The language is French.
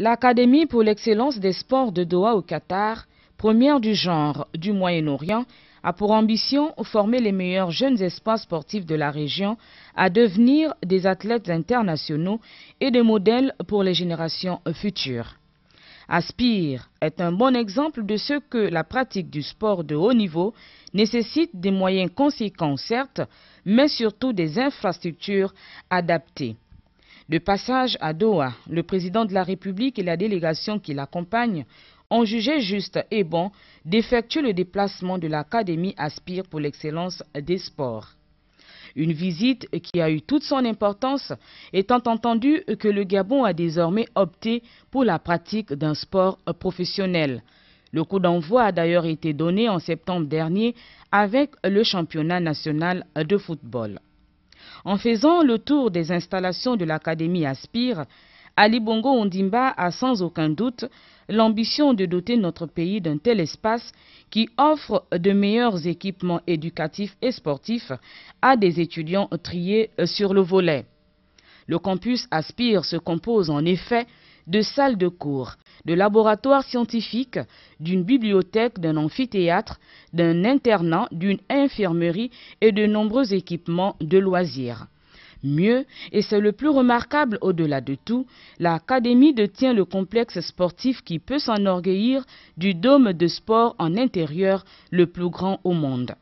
L'Académie pour l'excellence des sports de Doha au Qatar, première du genre du Moyen-Orient, a pour ambition de former les meilleurs jeunes espaces sportifs de la région à devenir des athlètes internationaux et des modèles pour les générations futures. Aspire est un bon exemple de ce que la pratique du sport de haut niveau nécessite des moyens conséquents certes, mais surtout des infrastructures adaptées. De passage à Doha, le président de la République et la délégation qui l'accompagne ont jugé juste et bon d'effectuer le déplacement de l'Académie Aspire pour l'excellence des sports. Une visite qui a eu toute son importance, étant entendu que le Gabon a désormais opté pour la pratique d'un sport professionnel. Le coup d'envoi a d'ailleurs été donné en septembre dernier avec le championnat national de football. En faisant le tour des installations de l'Académie Aspire, Ali Bongo Ondimba a sans aucun doute l'ambition de doter notre pays d'un tel espace qui offre de meilleurs équipements éducatifs et sportifs à des étudiants triés sur le volet. Le campus Aspire se compose en effet de salles de cours, de laboratoires scientifiques, d'une bibliothèque, d'un amphithéâtre, d'un internat, d'une infirmerie et de nombreux équipements de loisirs. Mieux, et c'est le plus remarquable au-delà de tout, l'Académie détient le complexe sportif qui peut s'enorgueillir du dôme de sport en intérieur le plus grand au monde.